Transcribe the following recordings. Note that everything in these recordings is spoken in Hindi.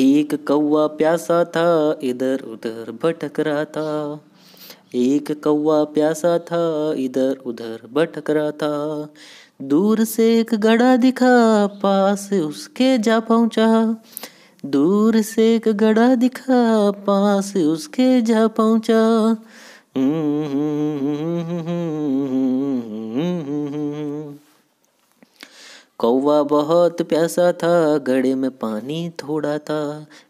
एक कौआ प्यासा था इधर उधर भटक रहा था एक कौआ प्यासा था इधर उधर भटक रहा था दूर से एक गड़ा दिखा पास उसके जा पहुंचा दूर से एक गड़ा दिखा पास उसके जा पहुंचा हम्म, हम्म, हम्म, हम्म कौवा बहुत प्यासा था गड़े में पानी थोड़ा था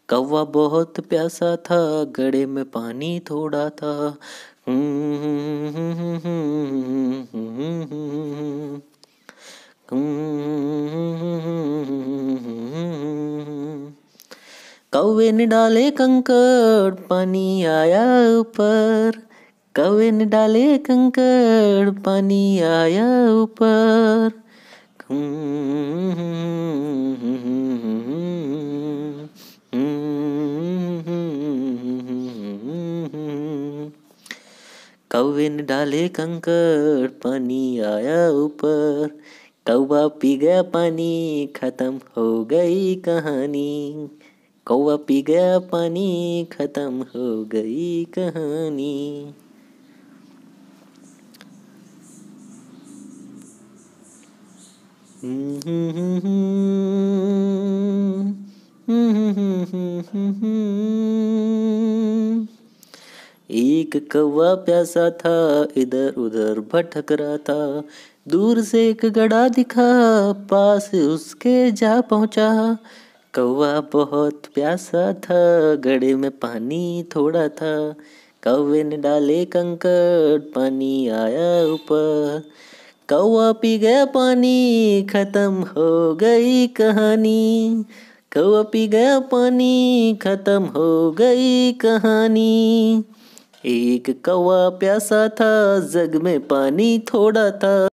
कौवा बहुत प्यासा था गड़े में पानी थोड़ा था हम्म, कौवे ने डाले कंकड़ पानी आया ऊपर कौवे ने डाले कंकड़ पानी आया ऊपर कौवे ने डाले कंकड़ पानी आया ऊपर कौवा पी गया पानी खत्म हो गई कहानी कौवा पी गया पानी खत्म हो गई कहानी एक कौवा प्यासा था इधर उधर भटक रहा था दूर से एक गड़ा दिखा पास उसके जा पहुंचा कौवा बहुत प्यासा था गड़े में पानी थोड़ा था कौवे ने डाले कंकड़ पानी आया ऊपर कौआ पी गया पानी खत्म हो गई कहानी कौआ पी गया पानी खत्म हो गई कहानी एक कौआ प्यासा था जग में पानी थोड़ा था